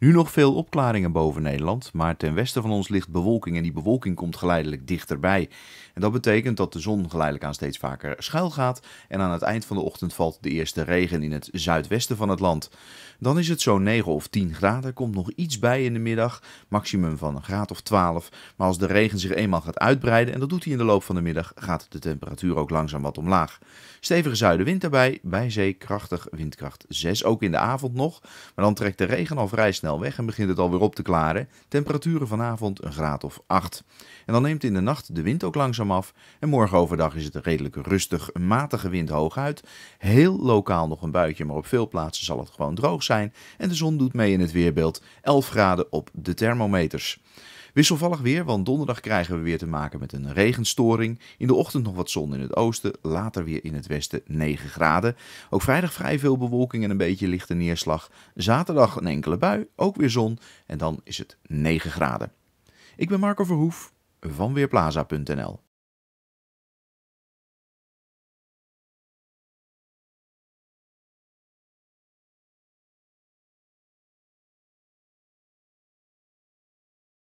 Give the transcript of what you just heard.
Nu nog veel opklaringen boven Nederland, maar ten westen van ons ligt bewolking en die bewolking komt geleidelijk dichterbij. En dat betekent dat de zon geleidelijk aan steeds vaker schuil gaat en aan het eind van de ochtend valt de eerste regen in het zuidwesten van het land. Dan is het zo'n 9 of 10 graden, komt nog iets bij in de middag, maximum van een graad of 12. Maar als de regen zich eenmaal gaat uitbreiden, en dat doet hij in de loop van de middag, gaat de temperatuur ook langzaam wat omlaag. Stevige zuidenwind daarbij, bij zee krachtig, windkracht 6, ook in de avond nog. Maar dan trekt de regen al vrij snel weg en begint het alweer op te klaren. Temperaturen vanavond een graad of 8. En dan neemt in de nacht de wind ook langzaam af. En morgen overdag is het redelijk rustig, een matige wind hooguit. Heel lokaal nog een buitje, maar op veel plaatsen zal het gewoon droog zijn. En de zon doet mee in het weerbeeld. 11 graden op de thermometers. Wisselvallig weer, want donderdag krijgen we weer te maken met een regenstoring. In de ochtend nog wat zon in het oosten, later weer in het westen 9 graden. Ook vrijdag vrij veel bewolking en een beetje lichte neerslag. Zaterdag een enkele bui, ook weer zon en dan is het 9 graden. Ik ben Marco Verhoef van Weerplaza.nl